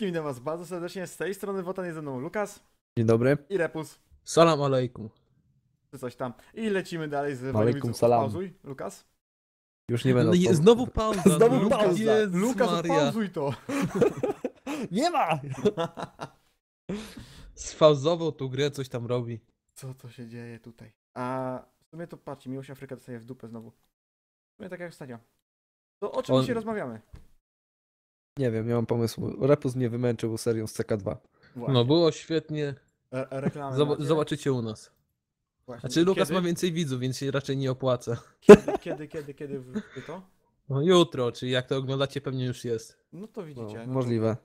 Witam was bardzo serdecznie, z tej strony Wotan jest ze mną Lukas. Dzień dobry. I Repus. Salam alejkum. Czy coś tam. I lecimy dalej z Alejkum salam. Pauzuj, Lukas. Już nie będę. No, znowu pauza. Znowu Lukas, pauza. Jezus Lukas, Maria. pauzuj to. nie ma! Sfauzował tu grę, coś tam robi. Co to się dzieje tutaj? A w sumie to patrzcie, Miłość Afryka dostaje w dupę znowu. W sumie tak jak ostatnio. To o czym On... dzisiaj rozmawiamy? Nie wiem, nie mam pomysłu. Repus mnie wymęczył serią z CK2. Właśnie. No było świetnie. E, e, zobaczycie u nas. Właśnie. Znaczy Lukas Kiedy? ma więcej widzów, więc się raczej nie opłaca. Kiedy, kiedy, kiedy, kiedy to? No jutro, czyli jak to oglądacie pewnie już jest. No to widzicie. No, no możliwe.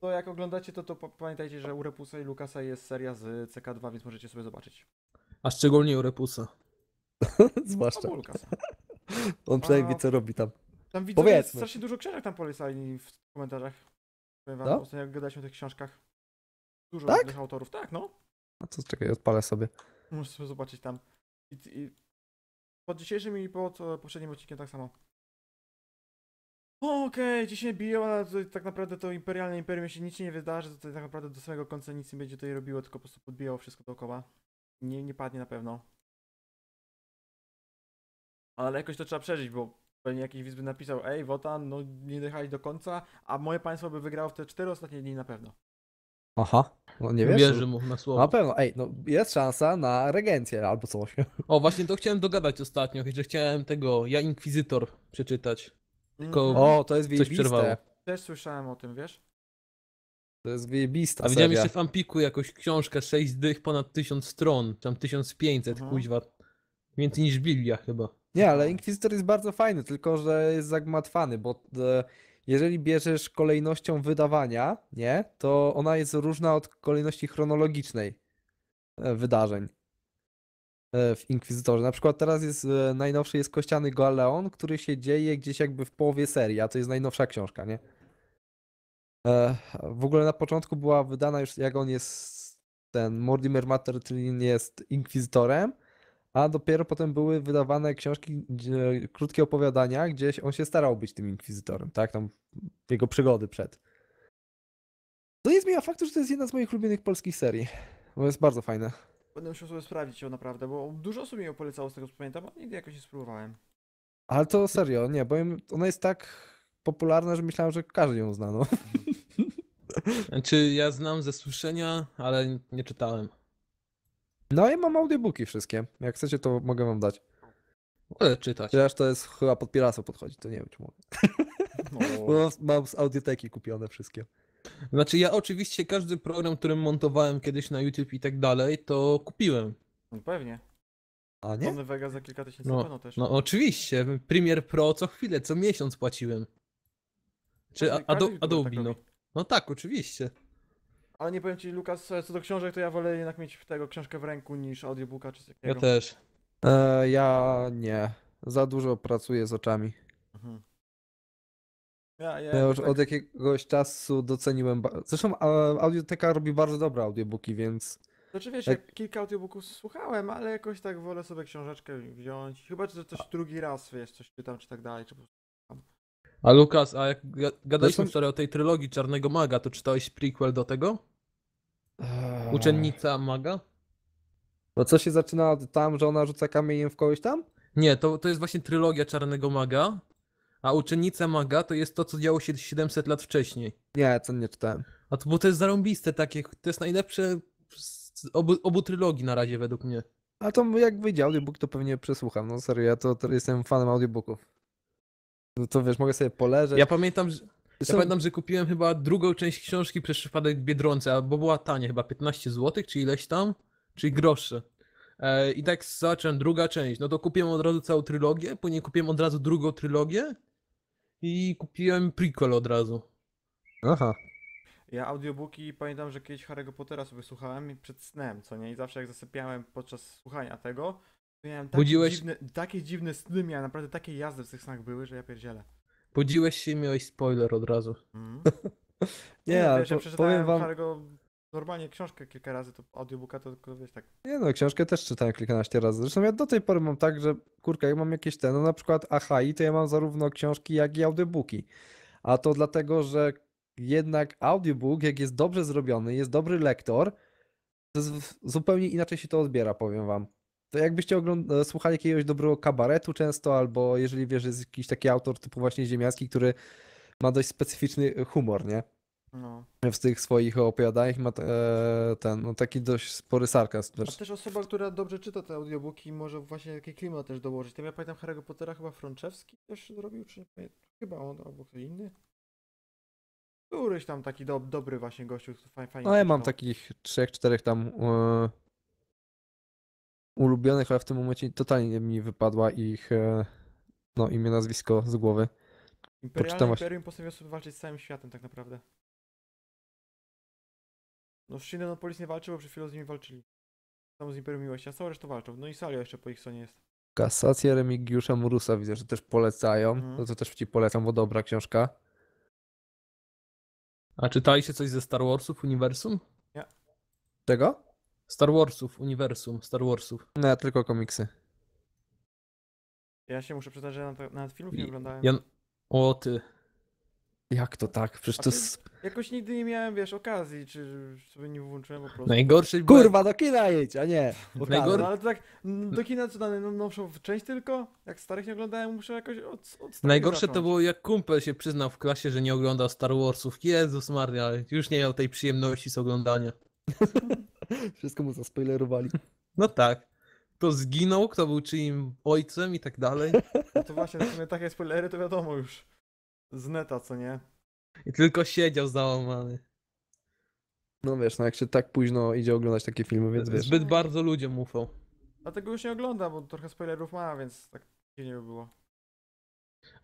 To, jak oglądacie to, to pamiętajcie, że u Repusa i Lukasa jest seria z CK2, więc możecie sobie zobaczyć. A szczególnie u Repusa. Zwłaszcza. Lukasa. On przynajmniej co robi tam. Tam widzę Powiedzmy. strasznie dużo książek tam polecali w komentarzach. Powiem wam, no? ostatnio gadaliśmy o tych książkach. Dużo tak? różnych autorów, tak no. A co, czekaj, odpalę sobie. Muszę sobie zobaczyć tam. I, i pod dzisiejszym i pod e, poprzednim odcinkiem tak samo. Okej, okay, dzisiaj biją, ale tak naprawdę to imperialne imperium się nic nie wydarzy, że tak naprawdę do samego końca nic nie będzie tutaj robiło, tylko po prostu podbijało wszystko dookoła. Nie, nie padnie na pewno. Ale jakoś to trzeba przeżyć, bo pewnie jakiś widz by napisał, ej Wotan, no nie dojechali do końca, a moje państwo by wygrało w te cztery ostatnie dni na pewno. Aha, no nie wiem. Wierzę mu na słowo. Na pewno, ej, no jest szansa na regencję albo coś. O, właśnie to chciałem dogadać ostatnio, że chciałem tego, ja Inkwizytor przeczytać. Tylko mm. o, to jest coś przerwało. Też słyszałem o tym, wiesz? To jest wyjebista A widziałem jeszcze w Ampiku jakąś książkę, 6 dych, ponad 1000 stron, tam 1500, mhm. kuźwa. Więcej niż Biblia chyba. Nie, ale Inkwizytor jest bardzo fajny, tylko że jest zagmatwany, bo e, jeżeli bierzesz kolejnością wydawania, nie, to ona jest różna od kolejności chronologicznej e, wydarzeń e, w Inkwizytorze. Na przykład teraz jest najnowszy jest Kościany Galeon, który się dzieje gdzieś jakby w połowie serii, a to jest najnowsza książka, nie? w ogóle na początku była wydana już jak on jest ten Mortimer Matterlin jest Inkwizytorem, a dopiero potem były wydawane książki, gdzie, krótkie opowiadania, gdzieś on się starał być tym inkwizytorem, tak? Tam jego przygody przed. To nie zmienia faktu, że to jest jedna z moich ulubionych polskich serii, bo jest bardzo fajna. Będę musiał sobie sprawdzić ją naprawdę, bo dużo osób mi ją polecało z tego, co pamiętam, a nigdy jakoś nie spróbowałem. Ale to serio, nie, bo ona jest tak popularna, że myślałem, że każdy ją zna, no. Znaczy, ja znam ze słyszenia, ale nie czytałem. No i mam audiobooki wszystkie. Jak chcecie, to mogę wam dać. Mogę czytać. Chociaż to jest chyba pod piractwo podchodzi, to nie wiem, czy mogę. No. Bo mam z audioteki kupione wszystkie. Znaczy ja oczywiście każdy program, którym montowałem kiedyś na YouTube i tak dalej, to kupiłem. No pewnie. A nie? Sony Vega za kilka tysięcy no, też. No oczywiście, Premiere Pro co chwilę, co miesiąc płaciłem. Czy Ado tak Adobe, no. No tak, oczywiście. Ale nie powiem ci, Lukas, co do książek, to ja wolę jednak mieć tego książkę w ręku niż audiobooka czy coś takiego. Ja też. E, ja nie. Za dużo pracuję z oczami. Mhm. Ja, ja, ja już tak. od jakiegoś czasu doceniłem. Ba- Zresztą e, audioteka robi bardzo dobre audiobooki, więc. Znaczy wiesz, jak... kilka audiobooków słuchałem, ale jakoś tak wolę sobie książeczkę wziąć. Chyba, że coś drugi raz, wiesz, coś czytam, czy tak dalej, czy po a Lukas, a jak ga- gadaliśmy wczoraj o tej trylogii Czarnego Maga, to czytałeś prequel do tego? Eee, Uczennica Maga? No co się zaczyna tam, że ona rzuca kamieniem w kogoś tam? Nie, to, to jest właśnie trylogia Czarnego Maga, a Uczennica Maga to jest to, co działo się 700 lat wcześniej. Nie, co nie czytałem. A to, bo to jest zarąbiste takie, to jest najlepsze z obu, obu trylogii na razie według mnie. A to jak wyjdzie audiobook, to pewnie przesłucham. No serio, ja to, to jestem fanem audiobooków. No to wiesz, mogę sobie poleżeć. Ja pamiętam, że, ja Są... pamiętam, że kupiłem chyba drugą część książki przez przypadek w Biedronce, bo była tanie, chyba 15 zł, czy ileś tam, czyli grosze. E, I tak zacząłem, druga część. No to kupiłem od razu całą trylogię, później kupiłem od razu drugą trylogię i kupiłem prequel od razu. Aha. Ja audiobooki pamiętam, że kiedyś Harry'ego Pottera sobie słuchałem przed snem, co nie? I zawsze jak zasypiałem podczas słuchania tego, Miałem takie, Budziłeś... dziwne, takie dziwne sny miałem, naprawdę takie jazdy w tych snach były, że ja pierdzielę. Budziłeś się i miałeś spoiler od razu. Mm. nie, nie, ale ja po, przeczytałem wam... normalnie książkę kilka razy, to audiobooka to tylko wiesz tak. Nie no, książkę też czytałem kilkanaście razy. Zresztą ja do tej pory mam tak, że kurka, ja mam jakieś te, no na przykład AHI, to ja mam zarówno książki, jak i audiobooki. A to dlatego, że jednak audiobook, jak jest dobrze zrobiony, jest dobry lektor, to zupełnie inaczej się to odbiera, powiem wam to jakbyście ogląd- e, słuchali jakiegoś dobrego kabaretu często, albo jeżeli wiesz, jest jakiś taki autor typu właśnie Ziemiański, który ma dość specyficzny humor, nie? No. W tych swoich opowiadaniach ma e, ten, no, taki dość spory sarkazm też. A też osoba, która dobrze czyta te audiobooki może właśnie taki klimat też dołożyć. Tam ja pamiętam Harry Pottera chyba Frączewski też zrobił, czy nie? Chyba on albo ktoś inny. Któryś tam taki do, dobry właśnie gościu, fajnie. no ja mam takich trzech, czterech tam... Y ulubionych, ale w tym momencie totalnie mi wypadła ich e, no, imię, nazwisko z głowy. Imperialne Poczytam Imperium postanowiło sobie walczyć z całym światem tak naprawdę. No Polis nie bo przed chwilę z nimi walczyli. Samo z Imperium Miłości, a całą resztę walczą. No i Salio jeszcze po ich stronie jest. Kasacja Remigiusza Murusa widzę, że też polecają. Mhm. No to też ci polecam, bo dobra książka. A czytaliście coś ze Star Warsów Uniwersum? Nie. Tego? Star Warsów, uniwersum Star Warsów. No, ja tylko komiksy. Ja się muszę przyznać, że nawet, nawet filmów nie oglądałem. Ja... O ty. Jak to tak? Przecież to jest... Jakoś nigdy nie miałem, wiesz, okazji, czy sobie nie włączyłem po prostu. Najgorszy... Kurwa, do kina jedź, a nie! Tak, Najgor... No, ale to tak, do kina co, na no, nowszą część tylko? Jak starych nie oglądałem, muszę jakoś od, od Najgorsze zacząć. to było, jak kumpel się przyznał w klasie, że nie oglądał Star Warsów. Jezus Maria, już nie miał tej przyjemności z oglądania. Wszystko mu zaspoilerowali. No tak. Kto zginął, kto był czyim ojcem i tak dalej. No to właśnie, w sumie takie spoilery to wiadomo już. Z neta, co nie? I tylko siedział załamany. No wiesz, no jak się tak późno idzie oglądać takie filmy, więc wiesz. Zbyt bardzo ludziom ufał. Dlatego już nie oglądam, bo trochę spoilerów ma, więc tak nie by było.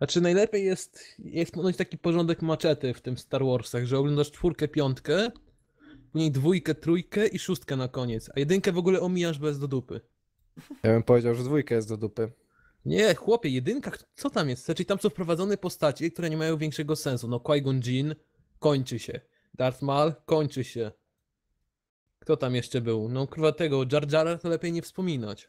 A czy najlepiej jest, jest taki porządek maczety w tym Star Warsach, że oglądasz czwórkę, piątkę, później dwójkę, trójkę i szóstkę na koniec, a jedynkę w ogóle omijasz bez do dupy. Ja bym powiedział, że dwójka jest do dupy. Nie, chłopie, jedynka, co tam jest? Znaczy tam są wprowadzone postacie, które nie mają większego sensu. No Qui-Gon kończy się. Darth Maul kończy się. Kto tam jeszcze był? No kurwa tego, Jar Jara to lepiej nie wspominać.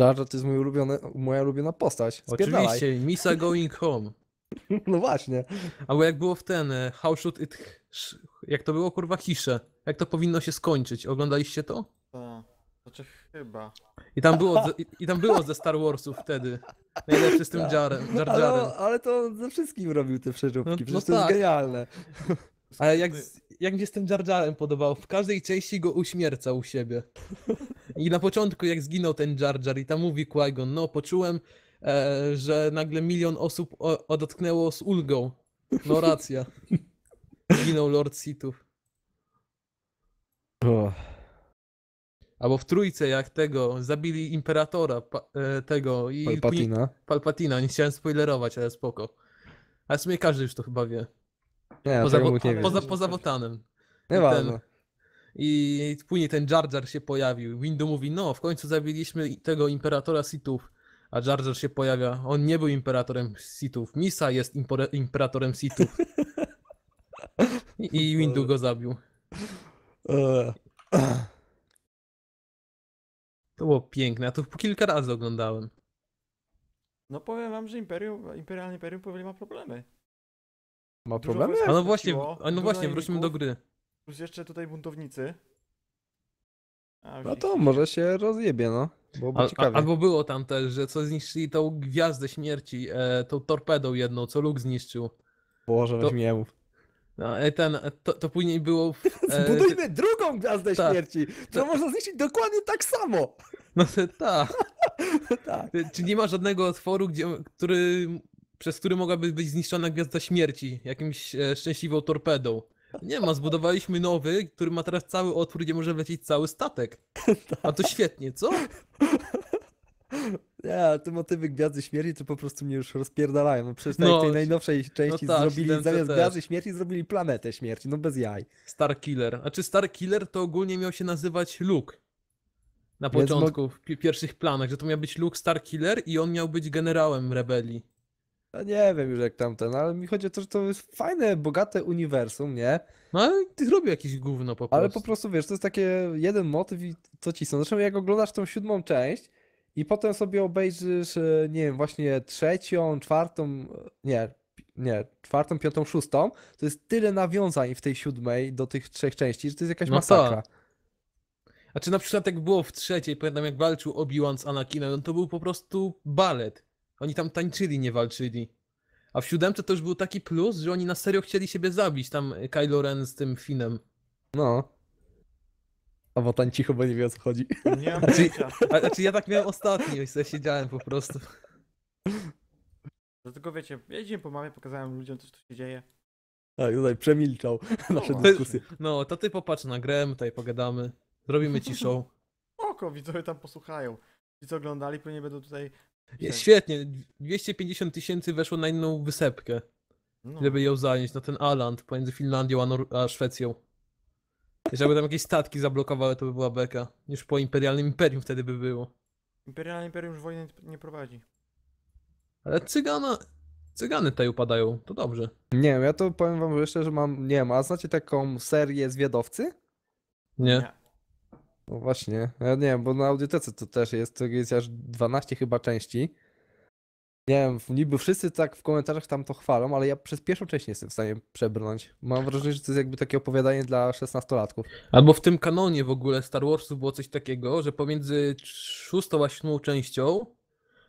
Jar Jar to jest mój ulubiony, moja ulubiona postać. Spierdalaj. Oczywiście, Misa Going Home. No właśnie. Albo jak było w ten e, How Should It... Jak to było, kurwa, hisze. Jak to powinno się skończyć? Oglądaliście to? Tak. Znaczy chyba. I tam było, i, tam było ze Star Warsów wtedy. Najlepszy z tym tak. Jar ale, ale, to on ze wszystkim robił te przeróbki, no, no przecież no to tak. jest genialne. Ale jak, jak mi się z tym Jar Jarem podobał, w każdej części go uśmiercał u siebie. I na początku jak zginął ten Jar Jar i tam mówi qui no poczułem E, że nagle milion osób odetknęło z ulgą. No racja. Ginął Lord Sithów. Oh. Albo w trójce, jak tego, zabili imperatora pa, e, tego i. Palpatina. Palpatina, nie chciałem spoilerować, ale spoko. Ale w sumie każdy już to chyba wie. Nie, poza, ja nie poza, wiem. poza Nie I, ten, I później ten Jar Jar się pojawił. Windu mówi: No, w końcu zabiliśmy tego imperatora Sithów a Jar Jar się pojawia. On nie był imperatorem Sithów. Misa jest imperatorem Sithów. I Windu go zabił. To było piękne. Ja to kilka razy oglądałem. No powiem wam, że Imperium, Imperialne Imperium powoli ma problemy. Ma problemy? A no właśnie, a no właśnie wróćmy do gry. Plus jeszcze tutaj buntownicy. No to może się rozjebie, no. Al, albo było tam też, że co zniszczyli tą gwiazdę śmierci, e, tą torpedą jedną, co Luke zniszczył. Boże, to- No, e, ten, e, to, to później było. e, Zbudujmy drugą gwiazdę śmierci, którą można zniszczyć dokładnie tak samo. no tak. tak. Czy nie ma żadnego otworu, gdzie, który, przez który mogłaby być zniszczona gwiazda śmierci, jakimś e, szczęśliwą torpedą. Nie ma, zbudowaliśmy nowy, który ma teraz cały otwór, gdzie może wlecieć cały statek. A to świetnie, co? Nie, ale te motywy Gwiazdy Śmierci to po prostu mnie już rozpierdalają. No przecież no, tej najnowszej części no tak, zrobili zamiast Gwiazdy Śmierci zrobili Planetę Śmierci, no bez jaj. Star Killer. A czy Star Killer to ogólnie miał się nazywać Luke? Na początku, w pierwszych planach, że to miał być Luke Star Killer i on miał być generałem rebelii. No nie wiem już jak tamten, ale mi chodzi o to, że to jest fajne, bogate uniwersum, nie? No ale ty robił jakieś gówno po prostu. Ale po prostu wiesz, to jest takie jeden motyw i co ci są. Zresztą jak oglądasz tą siódmą część i potem sobie obejrzysz, e, nie wiem, właśnie trzecią, czwartą, e, nie, nie, czwartą, piątą, szóstą, to jest tyle nawiązań w tej siódmej do tych trzech części, że to jest jakaś no masakra. To. A czy na przykład jak było w trzeciej, pamiętam jak walczył Obi-Wan z Anakinem, no to był po prostu balet. Oni tam tańczyli, nie walczyli. A w siódemce to już był taki plus, że oni na serio chcieli siebie zabić, tam Kylo Ren z tym Finem. No. A bo tań cicho, bo nie wie o co chodzi. Nie mam znaczy, znaczy, ja tak miałem ostatni, i sobie siedziałem po prostu. Dlatego wiecie, jedziemy po mamie, pokazałem ludziom co się dzieje. Tak, tutaj przemilczał no, nasze właśnie. dyskusje. No, to ty popatrz na grę, tutaj pogadamy, zrobimy ci show. Oko, widzowie tam posłuchają. Ci co oglądali, pewnie będą tutaj jest świetnie, 250 tysięcy weszło na inną wysepkę, No. żeby ją zająć, na ten Aland pomiędzy Finlandią a, Nor- a Szwecją. Jeżeli by tam jakieś statki zablokowały, to by była beka. Już po imperialnym imperium wtedy by było. Imperialne Imperium już wojny nie prowadzi. Ale cygana, cygany tutaj upadają, to dobrze. Nie wiem, ja to powiem wam jeszcze, że mam, nie wiem, a znacie taką serię Zwiadowcy? Nie? Nie. No właśnie, ja no nie wiem, bo na audiotece to też jest, to jest aż 12 chyba części. Nie wiem, niby wszyscy tak w komentarzach tam to chwalą, ale ja przez pierwszą część nie jestem w stanie przebrnąć. Mam wrażenie, że to jest jakby takie opowiadanie dla 16-latków. Albo w tym kanonie w ogóle Star Warsów było coś takiego, że pomiędzy szóstą a siódmą częścią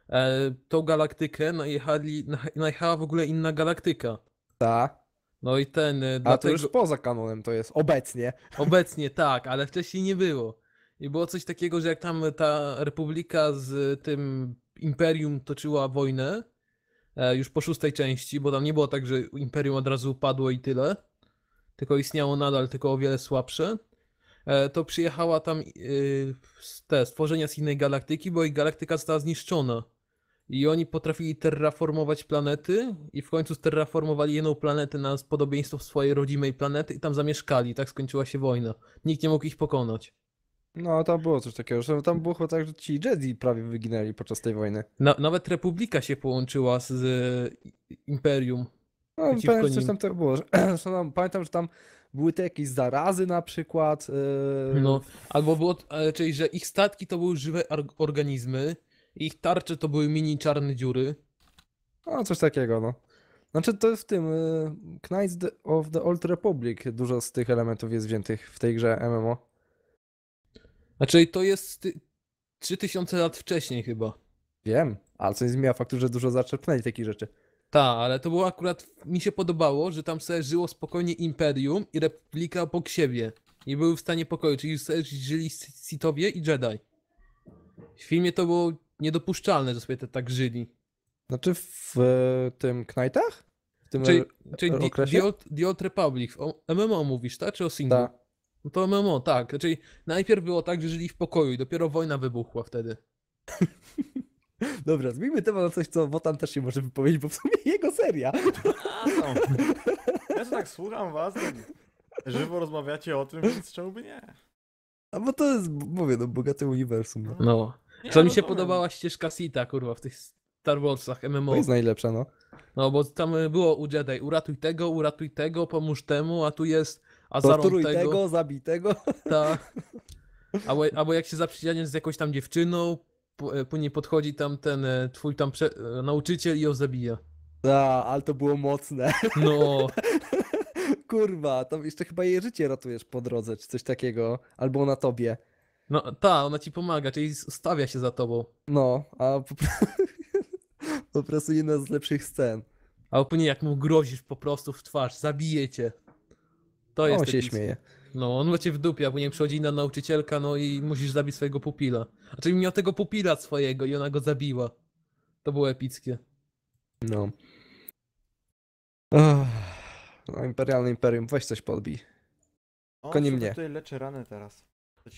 e, tą galaktykę najechali, najechała w ogóle inna galaktyka. Tak. No i ten. E, a dlatego... to już poza kanonem to jest, obecnie. Obecnie, tak, ale wcześniej nie było. I było coś takiego, że jak tam ta republika z tym imperium toczyła wojnę, e, już po szóstej części, bo tam nie było tak, że imperium od razu upadło i tyle, tylko istniało nadal, tylko o wiele słabsze, e, to przyjechała tam e, te stworzenia z innej galaktyki, bo ich galaktyka została zniszczona. I oni potrafili terraformować planety i w końcu terraformowali jedną planetę na podobieństwo swojej rodzimej planety i tam zamieszkali. Tak skończyła się wojna. Nikt nie mógł ich pokonać. No, tam było coś takiego. że tam było chyba tak, że ci Jedi prawie wyginęli podczas tej wojny. No, nawet Republika się połączyła z e, Imperium. No, przeciwko pamiętam, coś tam tak było. Że, tam, pamiętam, że tam były te jakieś zarazy na przykład. e, No, albo było, e, czyli że ich statki to były żywe organizmy, ich tarcze to były mini czarne dziury. No, coś takiego, no. Znaczy, to jest w tym. E, Knights of the Old Republic dużo z tych elementów jest wziętych w tej grze MMO. Znaczy to jest 3000 lat wcześniej chyba. Wiem, ale co nie zmienia faktu, że dużo zaczerpnęli takich rzeczy. Tak, ale to było akurat, mi się podobało, że tam sobie żyło spokojnie Imperium i Republika obok siebie. Nie były w stanie pokoju, czyli sobie żyli Sithowie i Jedi. W filmie to było niedopuszczalne, że sobie te tak żyli. Znaczy w tym Knightach? W tym czyli, r- czyli The, Old, The Old Republic. O MMO mówisz, tak? Czy o singlu? Tak. No to MMO, no, no, tak. Znaczy, najpierw było tak, że żyli w pokoju i dopiero wojna wybuchła wtedy. Dobra, zmieńmy temat na coś, co Wotan też się może wypowiedzieć, bo w sumie jego seria. Ja tak słucham was, żywo rozmawiacie o tym, więc czemu by nie? A bo to jest, mówię, no bogate uniwersum. No. no. Co mi się podobała ścieżka Sita, kurwa, w tych Star Warsach, MMO. To jest najlepsza, no. No, bo tam było u Jedi, uratuj tego, uratuj tego, pomóż temu, a tu jest a Torturuj tego, tego, zabitego. Tak. Albo, albo jak się zaprzyjaźniasz z jakąś tam dziewczyną, e, później podchodzi tam ten e, twój tam prze, e, nauczyciel i ją zabija. Tak, ale to było mocne. No. Kurwa, to jeszcze chyba jej życie ratujesz po drodze, czy coś takiego. Albo na tobie. No ta, ona ci pomaga, czyli stawia się za tobą. No, a po, po prostu jedna z lepszych scen. A później jak mu grozisz po prostu w twarz, zabijecie. To jest on się śmieje. No, on cię w dupie, a później przychodzi inna nauczycielka, no i musisz zabić swojego pupila. Znaczy miał tego pupila swojego i ona go zabiła. To było epickie. No. No, imperialne imperium, weź coś podbij. Tylko nie mnie. tutaj leczy ranę teraz.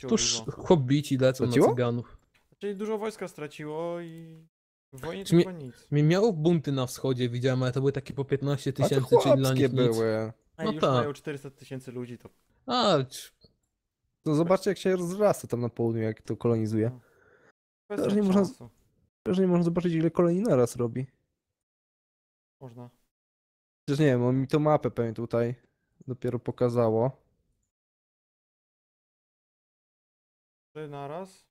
Tuż hobbici lecą Straciło? na cyganów. Czyli dużo wojska straciło i w wojnie znaczy, tylko mi, nic. Miało bunty na wschodzie, widziałem, ale to były takie po 15 tysięcy, czyli dla nich były. Nic. No już tak. mają 400 tysięcy ludzi, to... A, to zobaczcie jak się rozrasta tam na południu, jak to kolonizuje. No. Też nie, można, też nie można zobaczyć ile kolonii naraz robi. Można. Przecież nie wiem, on mi to mapę pewnie tutaj dopiero pokazało. Trzy naraz?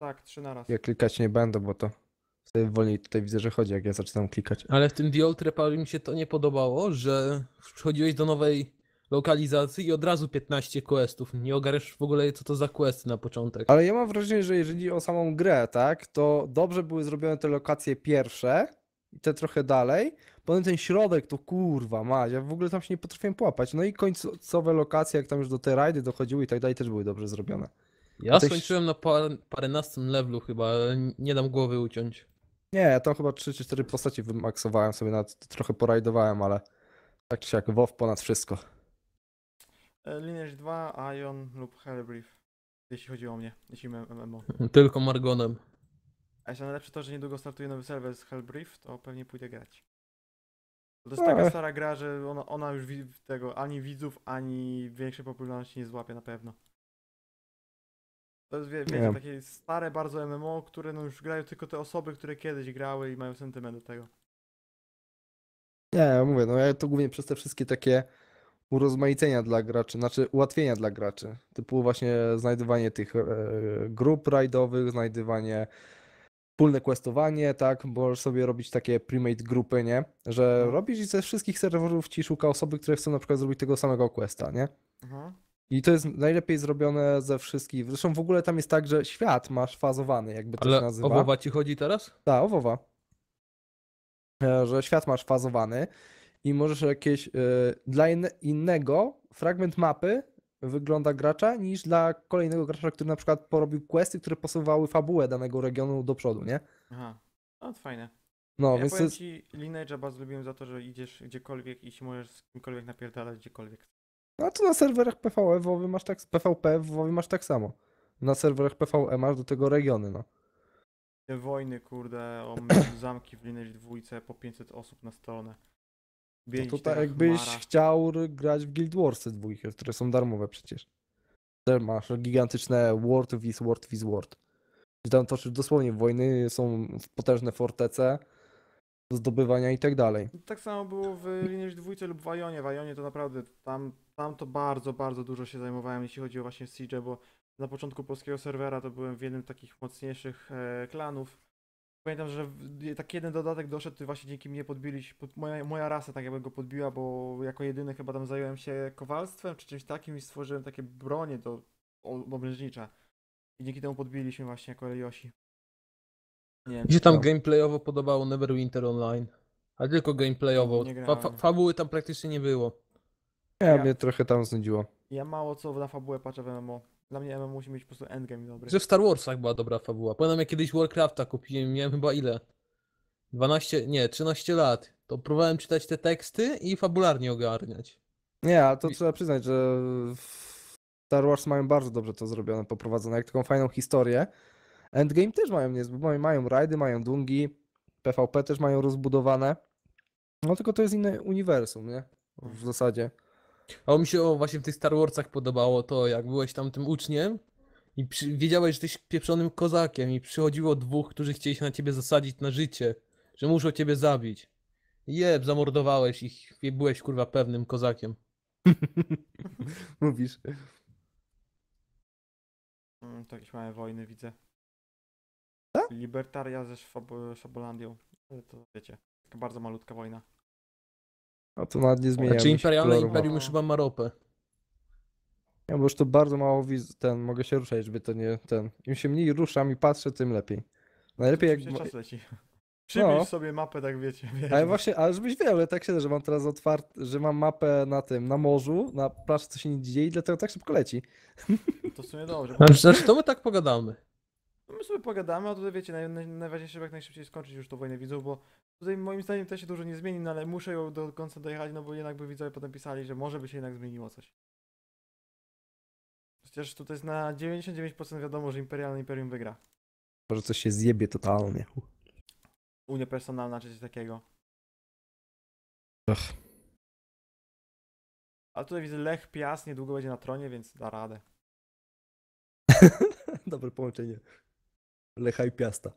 Tak, trzy naraz. Ja klikać nie będę, bo to wolniej tutaj widzę, że chodzi, jak ja zaczynam klikać. Ale w tym The Old mi się to nie podobało, że przychodziłeś do nowej lokalizacji i od razu 15 questów. Nie ogarniasz w ogóle, co to za questy na początek. Ale ja mam wrażenie, że jeżeli o samą grę, tak, to dobrze były zrobione te lokacje pierwsze i te trochę dalej. Potem ten środek to kurwa mać, ja w ogóle tam się nie potrafiłem połapać. No i końcowe lokacje, jak tam już do tej rajdy dochodziły i tak dalej, też były dobrze zrobione. Ja skończyłem na par, paręnastym levelu chyba, nie dam głowy uciąć. Nie, ja tam chyba 3 czy 4 postaci wymaksowałem sobie, nawet trochę porajdowałem, ale tak czy jak WoW ponad wszystko. E, Lineage 2, Ion lub Hellbrief, jeśli chodzi o mnie, jeśli MMO. Tylko Margonem. A jeszcze najlepsze to, że niedługo startuje nowy serwer z Hellbrief, to pewnie pójdę grać. To jest no, taka stara gra, że ona, ona już tego ani widzów, ani większej popularności nie złapie na pewno. To jest, wie, wiecie, takie stare bardzo MMO, które no już grają tylko te osoby, które kiedyś grały i mają sentyment do tego. Nie, ja mówię, no ja to głównie przez te wszystkie takie urozmaicenia dla graczy, znaczy ułatwienia dla graczy, typu właśnie znajdywanie tych e, grup rajdowych, znajdywanie wspólne questowanie, tak, możesz sobie robić takie primate grupy, nie, że mhm. robisz i ze wszystkich serwerów ci szuka osoby, które chcą na przykład zrobić tego samego questa, nie. Mhm. I to jest najlepiej zrobione ze wszystkich. Zresztą w ogóle tam jest tak, że świat masz fazowany, jakby to Ale się nazywa. Owowa ci chodzi teraz? Tak, owowa. E, że świat masz fazowany i możesz jakieś e, dla innego fragment mapy wygląda gracza niż dla kolejnego gracza, który na przykład porobił questy, które posuwały fabułę danego regionu do przodu, nie? Aha, no to fajne. No, ja więc powiem ci, Lineage'a bardzo lubiłem za to, że idziesz gdziekolwiek i się możesz z kimkolwiek napierdalać gdziekolwiek. No to na serwerach PvE WoWy masz tak, PvP w WoWy masz tak samo. Na serwerach PvE masz do tego regiony, no. Te wojny, kurde, o zamki w Lineage dwójce po 500 osób na stronę. No to tak jakbyś chciał grać w Guild Warsy dwójkę, które są darmowe przecież. Tam masz gigantyczne World with World with World. Tam tam toczysz dosłownie wojny, są potężne fortece do zdobywania i tak dalej. Tak samo było w Lineage dwójce lub w Wajonie W to naprawdę tam tam to bardzo, bardzo dużo się zajmowałem, jeśli chodzi o właśnie Siege, bo na początku polskiego serwera to byłem w jednym z takich mocniejszych e, klanów. Pamiętam, że tak jeden dodatek doszedł właśnie dzięki mnie podbili, pod, moja, moja rasa tak jakby go podbiła, bo jako jedyny chyba tam zająłem się kowalstwem czy czymś takim i stworzyłem takie bronie do obrężnicza. I dzięki temu podbiliśmy właśnie jako Eliosi. Nie Mi się tam to... gameplayowo podobało Neverwinter Online. A tylko gameplayowo. Fa fabuły tam praktycznie nie było. Ja, ja mnie trochę tam znudziło. Ja mało co na fabułę patrzę w MMO. Dla mnie MMO musi mieć po prostu endgame dobry. Że w Star Warsach była dobra fabuła. Pamiętam jak kiedyś Warcrafta kupiłem, miałem chyba ile? 12, nie, 13 lat. To próbowałem czytać te teksty i fabularnie ogarniać. Nie, a to I... trzeba przyznać, że Star Wars mają bardzo dobrze to zrobione, poprowadzone, jak taką fajną historię. Endgame też mają niezbyt, mają rajdy, mają dungi, PvP też mają rozbudowane. No tylko to jest inny uniwersum, nie? W zasadzie. A mi się o, właśnie w tych Star Warsach podobało to, jak byłeś tam tym uczniem i przy, wiedziałeś, że jesteś pieprzonym kozakiem i przychodziło dwóch, którzy chcieli się na ciebie zasadzić na życie, że muszą ciebie zabić. Jeb, zamordowałeś ich i byłeś kurwa pewnym kozakiem. Mówisz. Mm, to jakieś małe wojny widzę. Co? Tak? Libertaria ze Szabolandią. E, to wiecie, taka bardzo malutka wojna. A to nawet nie zmienia. się. Znaczy, imperialne imperium już chyba ma ropę. Ja bo już to bardzo mało wiz ten mogę się ruszać, żeby to nie ten. Im się mniej ruszam i patrzę, tym lepiej. Najlepiej jak. Czas leci. Przybliż no. sobie mapę, tak wiecie. Ale właśnie, ale żebyś wiedział, że tak się, że mam teraz otwarty, że mam mapę na tym, na morzu, na plaży, co się nie dzieje i dlatego tak szybko leci. No to w sumie dobrze. Bo... Znaczy, to my tak pogadamy. No my sobie pogadamy, a tutaj wiecie, najważniejsze, żeby jak najszybciej skończyć już tą wojnę widzów, bo Tutaj moim zdaniem też się dużo nie zmieni, no ale muszę ją do końca dojechać, no bo jednak by widzowie potem pisali, że może by się jednak zmieniło coś. Przecież tutaj jest na 99% wiadomo, że Imperialne Imperium wygra. Może coś się zjebie totalnie. Unia personalna czy coś takiego. Ach. Ale tutaj widzę Lech Pias niedługo będzie na tronie, więc da radę. Dobre połączenie. Lecha i Piasta.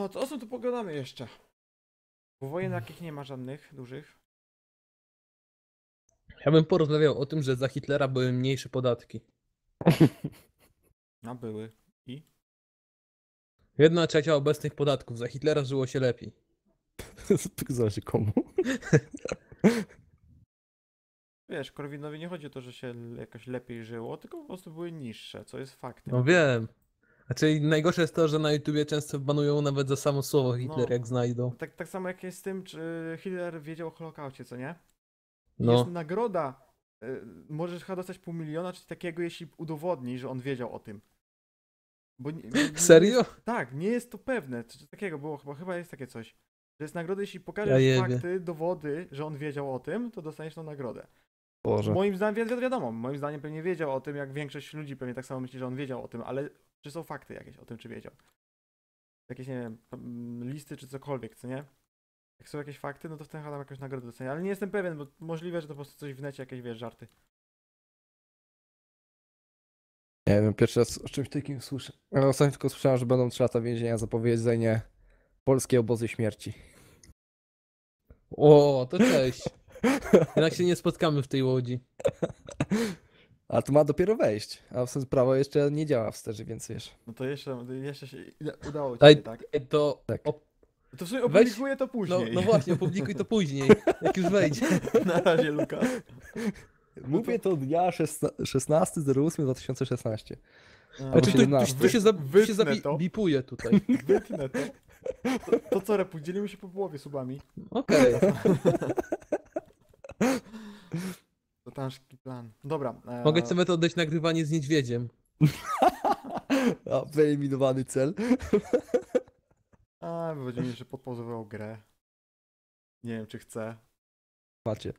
O, to o co tu pogadamy jeszcze? Bo wojen jakich nie ma żadnych dużych. Ja bym porozmawiał o tym, że za Hitlera były mniejsze podatki. No były. I? Jedna trzecia obecnych podatków. Za Hitlera żyło się lepiej. Zależy komu. Wiesz, Korwinowi nie chodzi o to, że się jakoś lepiej żyło, tylko po prostu były niższe, co jest faktem. No wiem. Znaczy najgorsze jest to, że na YouTubie często banują nawet za samo słowo no. Hitler, no, jak znajdą. Tak, tak samo jak jest z tym, czy Hitler wiedział o Holokaucie, co nie? No. Jest nagroda, y, możesz chyba dostać pół miliona czy takiego, jeśli udowodni, że on wiedział o tym. Bo nie, nie, Serio? Jest, tak, nie jest to pewne. Czy, czy takiego było, chyba, chyba jest takie coś. Że jest nagroda, jeśli pokażesz ja fakty, dowody, że on wiedział o tym, to dostaniesz tą nagrodę. Boże. Moim zdaniem, wi wiadomo, moim zdaniem pewnie wiedział o tym, jak większość ludzi pewnie tak samo myśli, że on wiedział o tym, ale czy są fakty jakieś o tym, czy wiedział? Jakieś, nie wiem, mm, listy czy cokolwiek, co nie? Jak są jakieś fakty, no to ten tam jakąś nagrodę docenia. Ale nie jestem pewien, bo możliwe, że to po prostu coś w necie, jakieś, wiesz, żarty. Nie wiem, pierwszy raz o czymś takim słyszę. ostatnio tylko słyszałem, że będą trzy lata więzienia za powiedzenie polskie obozy śmierci. O, to cześć. Jak się nie spotkamy w tej łodzi. A to ma dopiero wejść, a w sensie prawo jeszcze nie działa w sterze, więc wiesz. No to jeszcze, jeszcze się udało ci, tak? To tak. To w sumie opublikuję to no, później. No, no, właśnie, opublikuj to później, jak już wejdzie. Na razie, Luka. Mówię to dnia 16.08.2016. Znaczy, tu, tu, tu się, wy, tu się zabipuje tutaj. Wytnę to. To, to co, Repu, dzielimy się po połowie subami. Okej. Okay. To tam plan. Dobra. E... Mogę sobie to oddać nagrywanie z niedźwiedziem. A, wyeliminowany cel. A, wychodzi mi, że podpauzował grę. Nie wiem, czy chcę. Macie.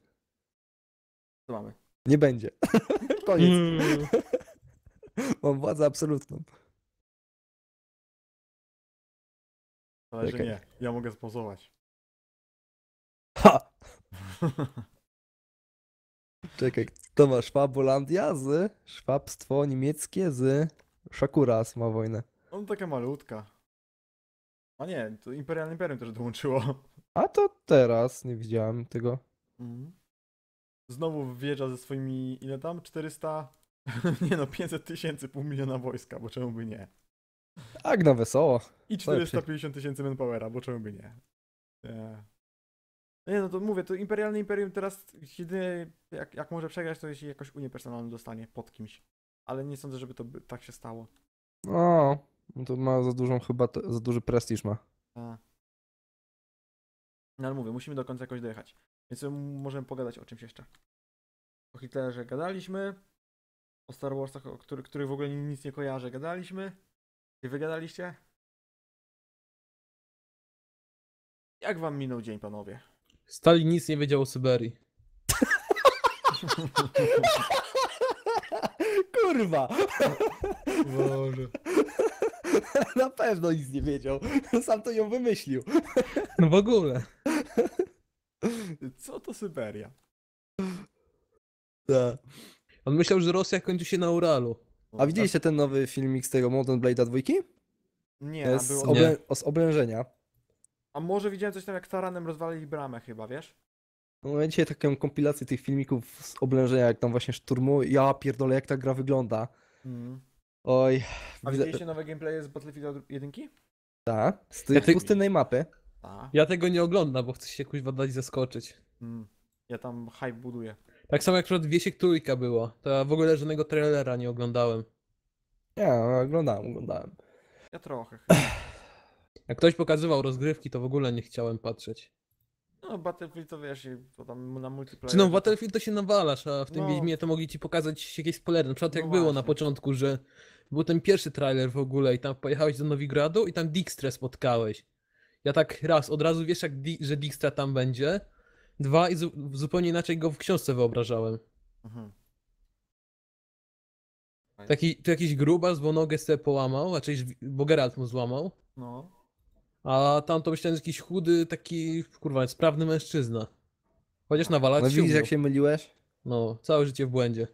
Co mamy? Nie będzie. Koniec. Mm. Mam władzę absolutną. Ale okay. że nie. Ja mogę spauzować. Ha! Czekaj, to ma Szwabolandia z szwabstwo niemieckie z Szakuras ma wojnę. No taka malutka. A nie, to Imperialne Imperium też dołączyło. A to teraz, nie widziałem tego. Mhm. Znowu wjeżdża ze swoimi, ile tam, 400? nie no, 500 tysięcy, pół miliona wojska, bo czemu by nie? Tak, na wesoło. I 450 tysięcy manpowera, bo czemu by nie? nie. No nie, no to mówię, to Imperialne Imperium teraz jedynie jak, jak może przegrać, to jeśli jakoś Unię Personalną dostanie pod kimś. Ale nie sądzę, żeby to by, tak się stało. O, no to ma za dużą chyba, za duży prestiż ma. A. No ale mówię, musimy do końca jakoś dojechać. Więc możemy pogadać o czymś jeszcze. O Hitlerze gadaliśmy, o Star Warsach, o których, w ogóle nic nie kojarzę, gadaliśmy. I wy gadaliście? Jak wam minął dzień, panowie? Stalin nic nie wiedział o Syberii. Kurwa! Boże. Na pewno nic nie wiedział. Sam to ją wymyślił. No w ogóle. Co to Syberia? Da. On myślał, że Rosja kończy się na Uralu. A widzieliście tak. ten nowy filmik z tego Modern Blade'a dwójki? Nie, Z, było... nie. z oblężenia. A może widziałem coś tam, jak taranem rozwalili bramę chyba, wiesz? No ja dzisiaj taką kompilację tych filmików z oblężenia, jak tam właśnie szturmu. Ja pierdolę, jak ta gra wygląda. Mm. Oj. A widzieliście nowe gameplay z Battlefield 1? Tak, z tej ja pustynnej mapy. Ta. Ja tego nie oglądam, bo chcę się wadać i zaskoczyć. Mm. Ja tam hype buduję. Tak samo jak przykład Wiesiek Trójka było. To ja w ogóle żadnego trailera nie oglądałem. Nie, ja, no, oglądałem, oglądałem. Ja trochę. Jak ktoś pokazywał rozgrywki, to w ogóle nie chciałem patrzeć. No Battlefield to wiesz, to tam na multiplayer. Czy no w Battlefield to się nawalasz, a w tym No. Wiedźminie to mogli ci pokazać jakieś spoilery. Na przykład No jak było na początku, że był ten pierwszy trailer w ogóle i tam pojechałeś do Nowigradu i tam Dijkstra spotkałeś. Ja tak raz, od razu wiesz, jak Di że Dijkstra tam będzie. Dwa, i zu zupełnie inaczej go w książce wyobrażałem. Mhm. Taki, tu jakiś grubas, bo nogę sobie połamał, a czyś, bo Geralt mu złamał. No. A tam to myślałem, że jakiś chudy, taki, kurwa, sprawny mężczyzna. Chociaż nawalać No się widzisz, umiał. jak się myliłeś? No, całe życie w błędzie.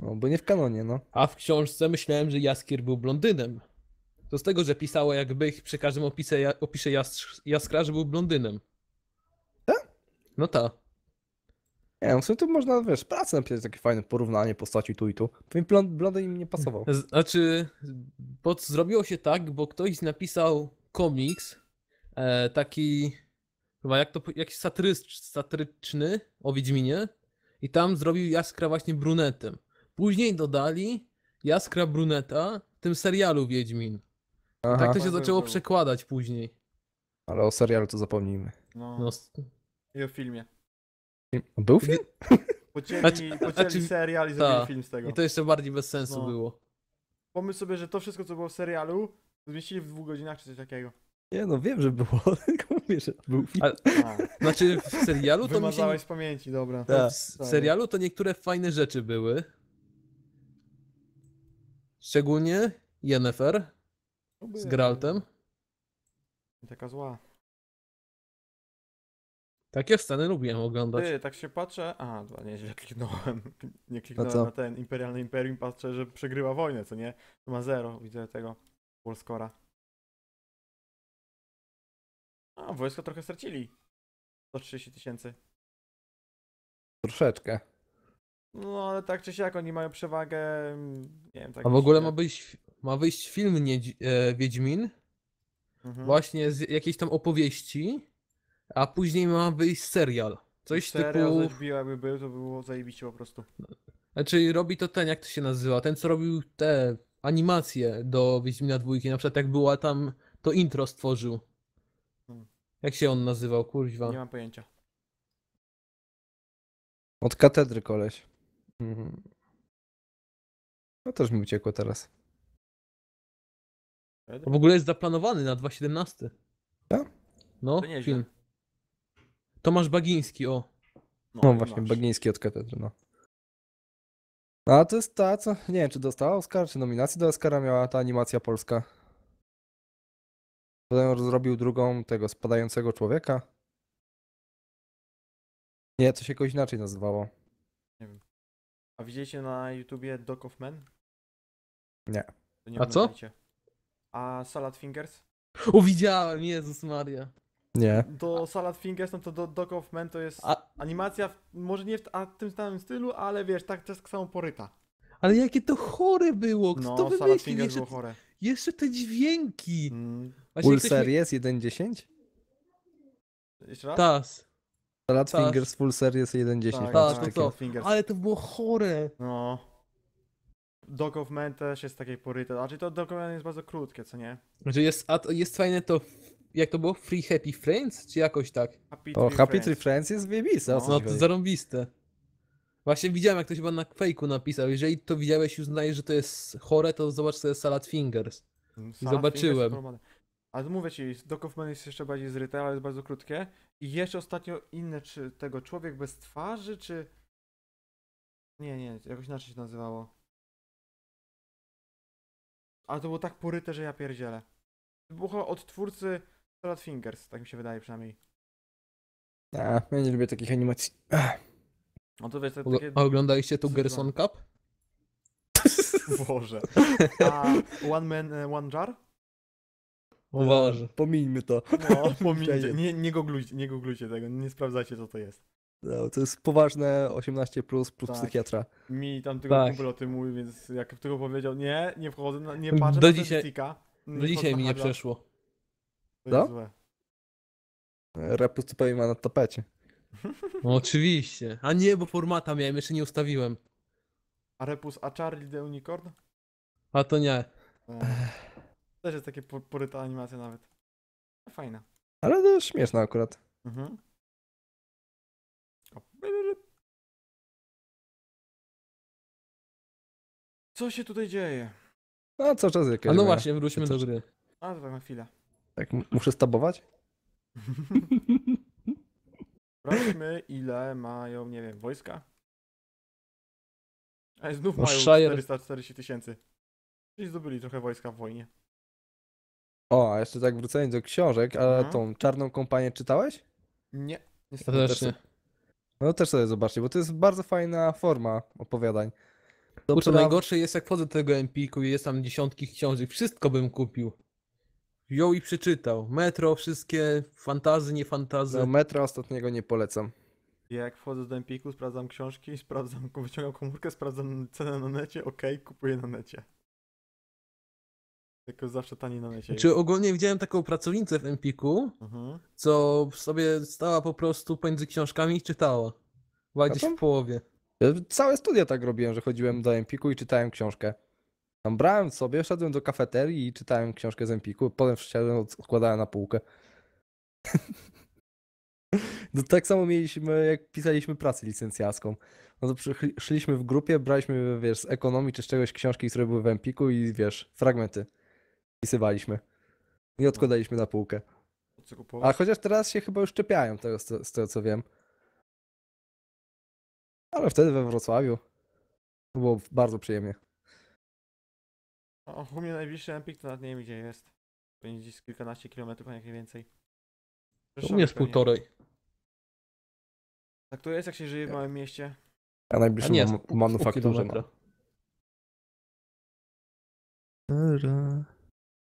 No, bo nie w kanonie, no. A w książce myślałem, że Jaskier był blondynem. To z tego, że pisała jakby przy każdym opisie, opisie jastrz- Jaskra, że był blondynem. Tak? No ta. Nie, no w sumie tu można, wiesz, pracę napisać takie fajne porównanie postaci tu i tu. Pewnie blond, blondyn im nie pasował. Znaczy, bo zrobiło się tak, bo ktoś napisał komiks, e, taki chyba jak to, jakiś satryczny o Wiedźminie i tam zrobił Jaskra właśnie brunetem. Później dodali Jaskra bruneta w tym serialu Wiedźmin. Aha. Tak to się zaczęło przekładać później. Ale o serialu to zapomnijmy. No. no. I o filmie. Był film? Pocięli, znaczy- pocięli znaczy- serial i ta. film z tego. I to jeszcze bardziej bez sensu no. było. Pomyśl sobie, że to wszystko, co było w serialu, Zmieścili w dwóch godzinach czy coś takiego. Nie no, wiem, że było, tylko mówię, że był film. A, znaczy w serialu to mi się... z pamięci, dobra. Tak. W tak. serialu to niektóre fajne rzeczy były. Szczególnie Yennefer no z Graltem. Taka zła. Takie sceny lubiłem oglądać. Ty, tak się patrzę. A, dwa, nieźle kliknąłem. Nie kliknąłem na ten imperialny imperium, patrzę, że przegrywa wojnę, co nie? To ma zero, widzę tego. Wolskora. A, wojsko trochę stracili. 130 tysięcy. Troszeczkę. No, ale tak czy siak oni mają przewagę, mm, nie wiem, tak A w ogóle ma wyjść, ma wyjść film nie, e, Wiedźmin, mhm. właśnie z jakiejś tam opowieści, a później ma wyjść serial. Coś Serial typu... Serial jakby był, to było zajebiście po prostu. Znaczy robi to ten, jak to się nazywa, ten co robił te animację do Wiedźmina dwójki, na przykład jak była tam, to intro stworzył. Hmm. Jak się on nazywał, kurźwa? Nie mam pojęcia. Od katedry koleś. Mhm. No też mi uciekło teraz. A w ogóle jest zaplanowany na 2017. Tak? No, to film. Tomasz Bagiński, o. No, no właśnie, Bagiński od katedry, no. No, a to jest ta, co. Nie wiem, czy dostała Oscar, czy nominację do Oscara miała ta animacja polska. Potem zrobił drugą tego spadającego człowieka. Nie, to się jakoś inaczej nazywało. Nie wiem. A widzieliście na YouTubie Doc of Men? Nie. nie A co? A Salad Fingers? Uwidziałem, Jezus Maria. Nie. Do Salad Fingers, no to do Dog of Men to jest a... animacja, w, może nie w, w, tym samym stylu, ale wiesz, tak, tak samo poryta. Ale jakie to chore było! Kto no, to wymyślił? Salad Fingers jeszcze, było chore. Jeszcze te dźwięki! Mm. Pulsar ktoś... jest 1.10? Jeszcze raz? Tas. Salad Tas. Fingers Full Series 1.10. Tak, tak, tak, to Ale to było chore! No. Dog of Men też jest takiej poryte. Znaczy to Dog of Men jest bardzo krótkie, co nie? Znaczy jest, a to jest fajne to jak to było? Free Happy Friends? Czy jakoś tak? Happy O, Happy Friends. Friends jest wyjebiste. o No to zarąbiste. Właśnie widziałem, jak ktoś chyba na fejku napisał. Jeżeli to widziałeś i uznajesz, że to jest chore, to zobacz sobie Salad Fingers. Mm, Salad Zobaczyłem. Fingers A mówię ci, do Kaufmana jest jeszcze bardziej zryte, ale jest bardzo krótkie. I jeszcze ostatnio inne, czy tego człowiek bez twarzy, czy. Nie, nie, jakoś inaczej się nazywało. Ale to było tak poryte, że ja pierdzielę. To od twórcy Salad Fingers, tak mi się wydaje przynajmniej. A, ja nie lubię takich animacji. No to wiesz, to takie... A oglądaliście tu Gerson Cup? Boże. A One Man, e, One Jar? O Boże. E, pomijmy to. No, pomijmy. Nie, nie, googlujcie, nie googlujcie tego, nie sprawdzajcie co to jest. No, to jest poważne 18 plus plus tak. psychiatra. Mi tam tylko tak. o tym mówi, więc jak tylko powiedział nie, nie wchodzę, no, nie patrzę do na dzisiaj, Do dzisiaj mi nie przeszło. To Co? Repus złe. Rapus ma na topecie. No, oczywiście. A nie, bo formata miałem, jeszcze nie ustawiłem. A Repus, a Charlie the Unicorn? A to nie. Też jest takie poryta animacja nawet. No, fajna. Ale to śmieszna akurat. Mhm. Co się tutaj dzieje? No co czas jakieś. A no właśnie, wróćmy do gry. A, to tak na chwilę. Tak, muszę stabować? Sprawdźmy, ile mają, nie wiem, wojska. A znów no, mają Shire... 440 tysięcy. Czyli zdobyli trochę wojska w wojnie. O, a jeszcze tak wrócę do książek, a mhm. tą czarną kompanię czytałeś? Nie, niestety. Też nie. No też sobie zobaczcie, bo to jest bardzo fajna forma opowiadań. Dobra... Kurczę, najgorsze jest jak wchodzę do tego MP-ku i jest tam dziesiątki książek, wszystko bym kupił ją i przeczytał. Metro, wszystkie fantazy, nie fantazy. No, ostatniego nie polecam. Ja jak wchodzę do Empiku, sprawdzam książki, sprawdzam, wyciągam komórkę, sprawdzam cenę na necie, ok, kupuję na necie. Tylko zawsze taniej na necie. Czy znaczy, ogólnie widziałem taką pracownicę w Empiku, mhm. co sobie stała po prostu pomiędzy książkami i czytała. Była gdzieś w połowie. całe studia tak robiłem, że chodziłem do Empiku i czytałem książkę. Tam brałem sobie, szedłem do kafeterii i czytałem książkę z Empiku, potem wsiadłem, odkładałem na półkę. No, tak samo mieliśmy, jak pisaliśmy pracę licencjacką. No to przy, szliśmy w grupie, braliśmy, wiesz, z ekonomii czy z czegoś książki, które były w Empiku i wiesz, fragmenty pisywaliśmy. I no. odkładaliśmy na półkę. A chociaż teraz się chyba już czepiają tego, z tego co wiem. Ale wtedy we Wrocławiu było bardzo przyjemnie. O, u mnie najbliższy Empik to nawet nie wiem gdzie jest. Będzie gdzieś kilkanaście kilometrów, a jak nie więcej. U mnie jest półtorej. Tak to jest, jak się żyje w małym mieście. A najbliższy nie, mam, manufakturze.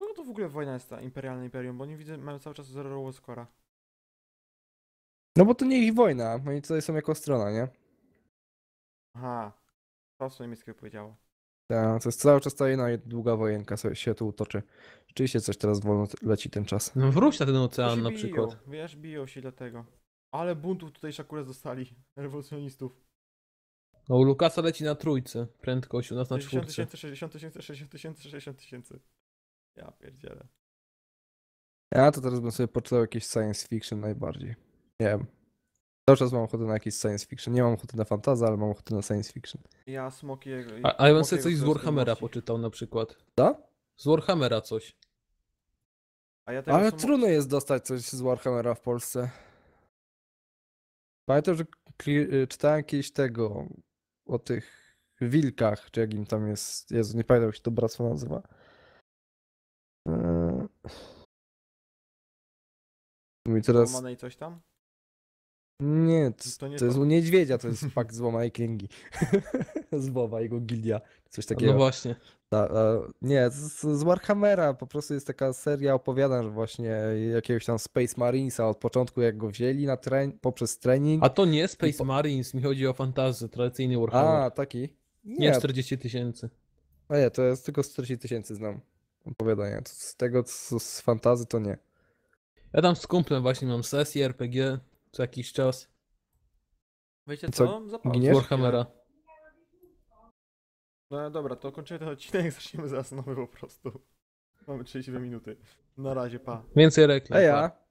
No to w ogóle wojna jest ta imperialna imperium, bo nie widzę, mają cały czas zero skora. No bo to nie ich wojna, oni tutaj są jako strona, nie? Aha, to niemieckiego powiedziało to jest cały czas tajna, i długa wojenka się tu utoczy. Rzeczywiście coś teraz wolno leci ten czas. No wróć na ten ocean na biją, przykład. Wiesz, biją się dlatego. Ale buntów tutaj akurat dostali, rewolucjonistów. No Lukasa leci na trójce, prędkość u nas na 60 czwórce. 000, 60 tysięcy, 60 tysięcy, 60 tysięcy. Ja pierdzielę. Ja to teraz bym sobie poczytał jakieś science fiction najbardziej. Nie wiem. Cały czas mam ochotę na jakieś science fiction. Nie mam ochoty na fantazy, ale mam ochotę na science fiction. Ja smoki. A, a ja bym sobie coś z Warhammera poczytał na przykład. Da? Z Warhammera coś. Ja ale trudno jest dostać coś z Warhammera w Polsce. Pamiętam, że y, czytałem kiedyś tego o tych wilkach, czy jakim tam jest. Jezu, nie pamiętam jak się to bractwo nazywa. Yy. Mówi I teraz. coś tam? Nie, to, to, nie to jest u niedźwiedzia, to jest fakt złoma i kręgi. z jego gildia, coś no takiego. No właśnie. Ta, a, nie, z, z Warhammera po prostu jest taka seria opowiadań, że właśnie jakiegoś tam Space Marinesa od początku, jak go wzięli na tre poprzez trening. A to nie Space po... Marines, mi chodzi o fantazy, tradycyjny Warhammer. A, taki? Nie, nie 40 tysięcy. A nie, to jest tylko 40 tysięcy znam opowiadania. Z tego, co z fantazy, to nie. Ja tam z kumplem właśnie mam sesję RPG, co jakiś czas. Wiecie co? co? Warhammera. No dobra, to kończymy ten odcinek, zaczniemy zaraz nowy po prostu. Mamy 32 minuty. Na razie, pa. Więcej reklam. A Pa.